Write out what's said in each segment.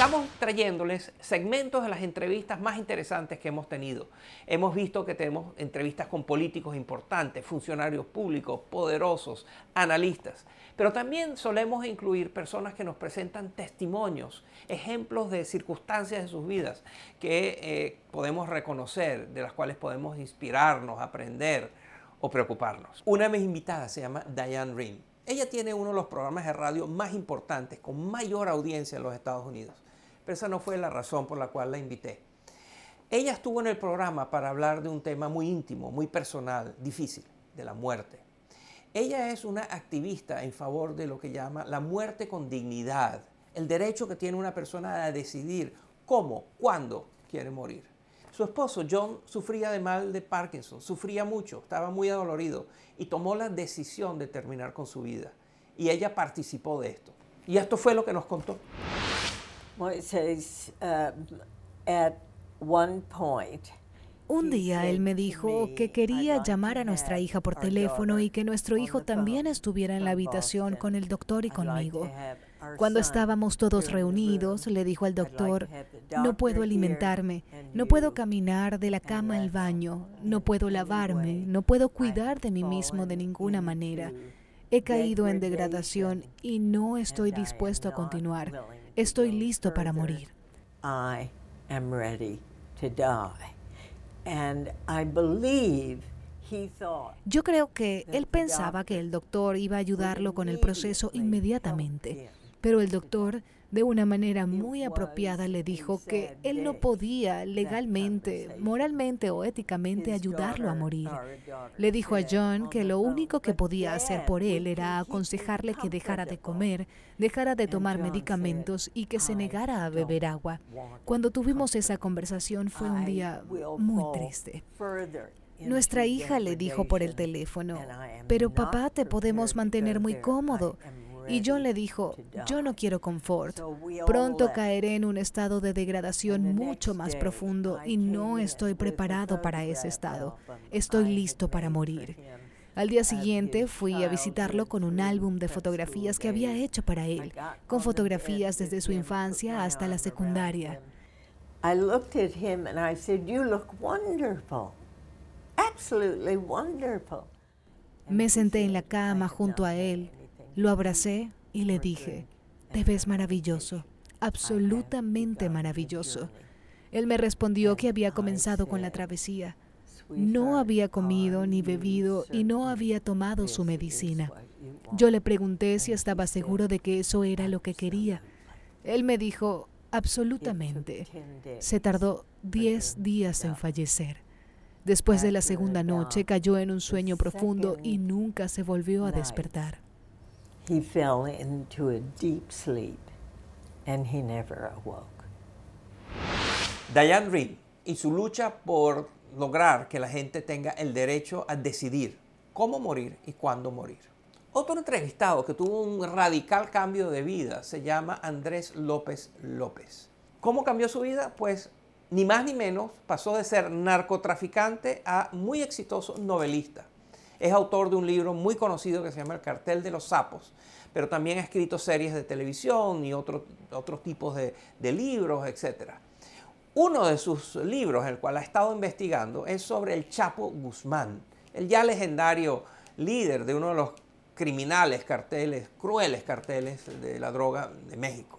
Estamos trayéndoles segmentos de las entrevistas más interesantes que hemos tenido. Hemos visto que tenemos entrevistas con políticos importantes, funcionarios públicos, poderosos, analistas, pero también solemos incluir personas que nos presentan testimonios, ejemplos de circunstancias de sus vidas que eh, podemos reconocer, de las cuales podemos inspirarnos, aprender o preocuparnos. Una de mis invitadas se llama Diane Rim. Ella tiene uno de los programas de radio más importantes, con mayor audiencia en los Estados Unidos esa no fue la razón por la cual la invité. Ella estuvo en el programa para hablar de un tema muy íntimo, muy personal, difícil, de la muerte. Ella es una activista en favor de lo que llama la muerte con dignidad, el derecho que tiene una persona a decidir cómo, cuándo quiere morir. Su esposo John sufría de mal de Parkinson, sufría mucho, estaba muy adolorido y tomó la decisión de terminar con su vida. Y ella participó de esto. Y esto fue lo que nos contó. Uh, Un día él me dijo que quería llamar a nuestra hija por teléfono y que nuestro hijo también estuviera en la habitación con el doctor y conmigo. Cuando estábamos todos reunidos, le dijo al doctor, no puedo alimentarme, no puedo caminar de la cama al baño, no puedo lavarme, no puedo cuidar de mí mismo de ninguna manera. He caído en degradación y no estoy dispuesto a continuar. Estoy listo para morir. yo creo que él pensaba que el doctor iba a ayudarlo con el proceso inmediatamente, pero el doctor de una manera muy apropiada le dijo que él no podía legalmente, moralmente o éticamente ayudarlo a morir. Le dijo a John que lo único que podía hacer por él era aconsejarle que dejara de comer, dejara de tomar medicamentos y que se negara a beber agua. Cuando tuvimos esa conversación fue un día muy triste. Nuestra hija le dijo por el teléfono, pero papá, te podemos mantener muy cómodo. Y John le dijo, yo no quiero confort. Pronto caeré en un estado de degradación mucho más profundo y no estoy preparado para ese estado. Estoy listo para morir. Al día siguiente fui a visitarlo con un álbum de fotografías que había hecho para él, con fotografías desde su infancia hasta la secundaria. Me senté en la cama junto a él lo abracé y le dije, te ves maravilloso, absolutamente maravilloso. Él me respondió que había comenzado con la travesía. No había comido ni bebido y no había tomado su medicina. Yo le pregunté si estaba seguro de que eso era lo que quería. Él me dijo, absolutamente. Se tardó 10 días en fallecer. Después de la segunda noche cayó en un sueño profundo y nunca se volvió a despertar he fell into a deep sleep and he never awoke. Diane Reed y su lucha por lograr que la gente tenga el derecho a decidir cómo morir y cuándo morir. Otro entrevistado que tuvo un radical cambio de vida se llama Andrés López López. ¿Cómo cambió su vida? Pues ni más ni menos pasó de ser narcotraficante a muy exitoso novelista. Es autor de un libro muy conocido que se llama El cartel de los sapos, pero también ha escrito series de televisión y otros tipos de, de libros, etc. Uno de sus libros, el cual ha estado investigando, es sobre el Chapo Guzmán, el ya legendario líder de uno de los criminales carteles, crueles carteles de la droga de México.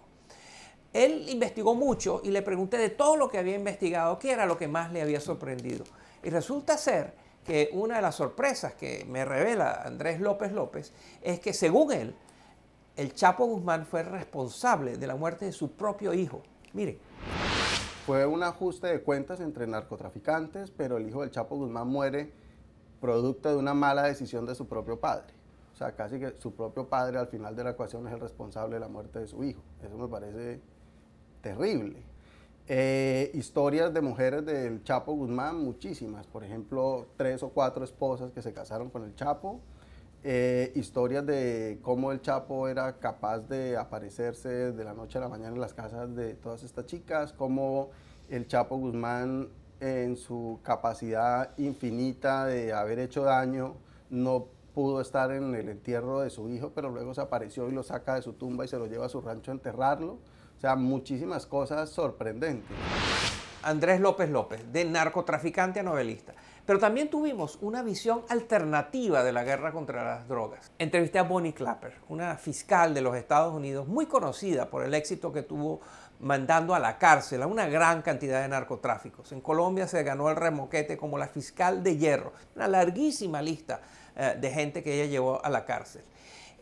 Él investigó mucho y le pregunté de todo lo que había investigado, qué era lo que más le había sorprendido. Y resulta ser que una de las sorpresas que me revela Andrés López López es que según él, el Chapo Guzmán fue responsable de la muerte de su propio hijo. mire Fue un ajuste de cuentas entre narcotraficantes, pero el hijo del Chapo Guzmán muere producto de una mala decisión de su propio padre. O sea, casi que su propio padre al final de la ecuación es el responsable de la muerte de su hijo. Eso me parece terrible. Eh, historias de mujeres del Chapo Guzmán, muchísimas. Por ejemplo, tres o cuatro esposas que se casaron con el Chapo. Eh, historias de cómo el Chapo era capaz de aparecerse de la noche a la mañana en las casas de todas estas chicas, cómo el Chapo Guzmán en su capacidad infinita de haber hecho daño no pudo estar en el entierro de su hijo, pero luego se apareció y lo saca de su tumba y se lo lleva a su rancho a enterrarlo sea, muchísimas cosas sorprendentes. Andrés López López, de narcotraficante a novelista. Pero también tuvimos una visión alternativa de la guerra contra las drogas. Entrevisté a Bonnie Clapper, una fiscal de los Estados Unidos muy conocida por el éxito que tuvo mandando a la cárcel a una gran cantidad de narcotráficos. En Colombia se ganó el remoquete como la fiscal de hierro, una larguísima lista eh, de gente que ella llevó a la cárcel.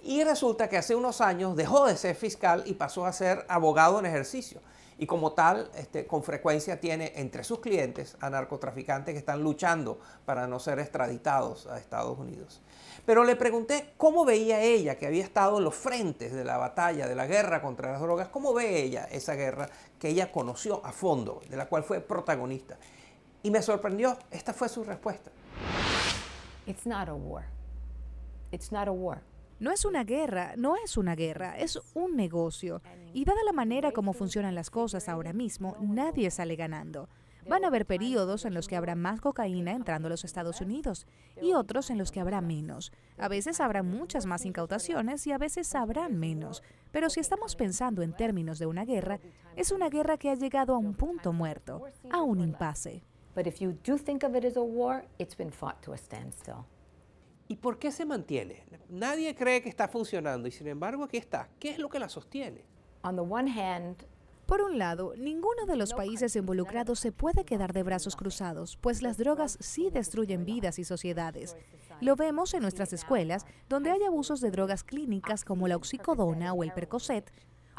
Y resulta que hace unos años dejó de ser fiscal y pasó a ser abogado en ejercicio. Y como tal, este, con frecuencia tiene entre sus clientes a narcotraficantes que están luchando para no ser extraditados a Estados Unidos. Pero le pregunté cómo veía ella, que había estado en los frentes de la batalla, de la guerra contra las drogas, cómo ve ella esa guerra que ella conoció a fondo, de la cual fue protagonista. Y me sorprendió, esta fue su respuesta. It's not a war. It's not a war. No es una guerra, no es una guerra, es un negocio. Y dada la manera como funcionan las cosas ahora mismo, nadie sale ganando. Van a haber periodos en los que habrá más cocaína entrando a los Estados Unidos y otros en los que habrá menos. A veces habrá muchas más incautaciones y a veces habrán menos. Pero si estamos pensando en términos de una guerra, es una guerra que ha llegado a un punto muerto, a un impasse. ¿Y por qué se mantiene? Nadie cree que está funcionando y sin embargo aquí está. ¿Qué es lo que la sostiene? Por un lado, ninguno de los países involucrados se puede quedar de brazos cruzados, pues las drogas sí destruyen vidas y sociedades. Lo vemos en nuestras escuelas, donde hay abusos de drogas clínicas como la oxicodona o el percocet,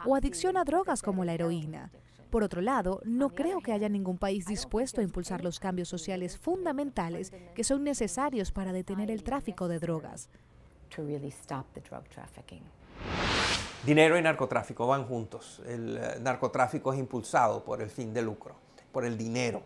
o adicción a drogas como la heroína. Por otro lado, no creo que haya ningún país dispuesto a impulsar los cambios sociales fundamentales que son necesarios para detener el tráfico de drogas. Dinero y narcotráfico van juntos. El eh, narcotráfico es impulsado por el fin de lucro, por el dinero.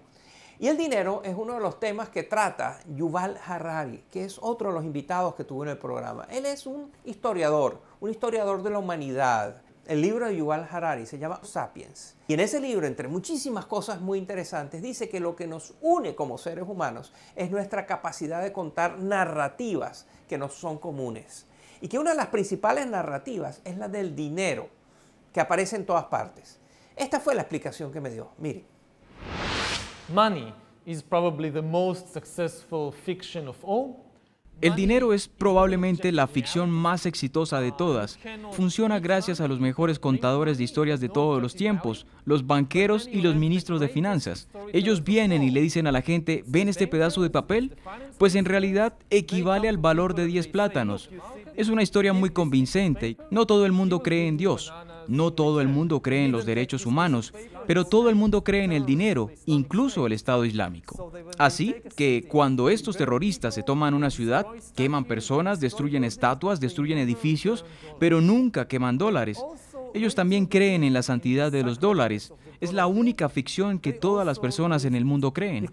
Y el dinero es uno de los temas que trata Yuval Harari, que es otro de los invitados que tuvo en el programa. Él es un historiador, un historiador de la humanidad, el libro de Yuval Harari se llama Sapiens. Y en ese libro, entre muchísimas cosas muy interesantes, dice que lo que nos une como seres humanos es nuestra capacidad de contar narrativas que nos son comunes. Y que una de las principales narrativas es la del dinero, que aparece en todas partes. Esta fue la explicación que me dio. Mire. Money is probably the most successful fiction of all. El dinero es probablemente la ficción más exitosa de todas. Funciona gracias a los mejores contadores de historias de todos los tiempos, los banqueros y los ministros de finanzas. Ellos vienen y le dicen a la gente, ¿ven este pedazo de papel? Pues en realidad equivale al valor de 10 plátanos. Es una historia muy convincente. No todo el mundo cree en Dios. No todo el mundo cree en los derechos humanos, pero todo el mundo cree en el dinero, incluso el Estado Islámico. Así que cuando estos terroristas se toman una ciudad, queman personas, destruyen estatuas, destruyen edificios, pero nunca queman dólares. Ellos también creen en la santidad de los dólares. Es la única ficción que todas las personas en el mundo creen.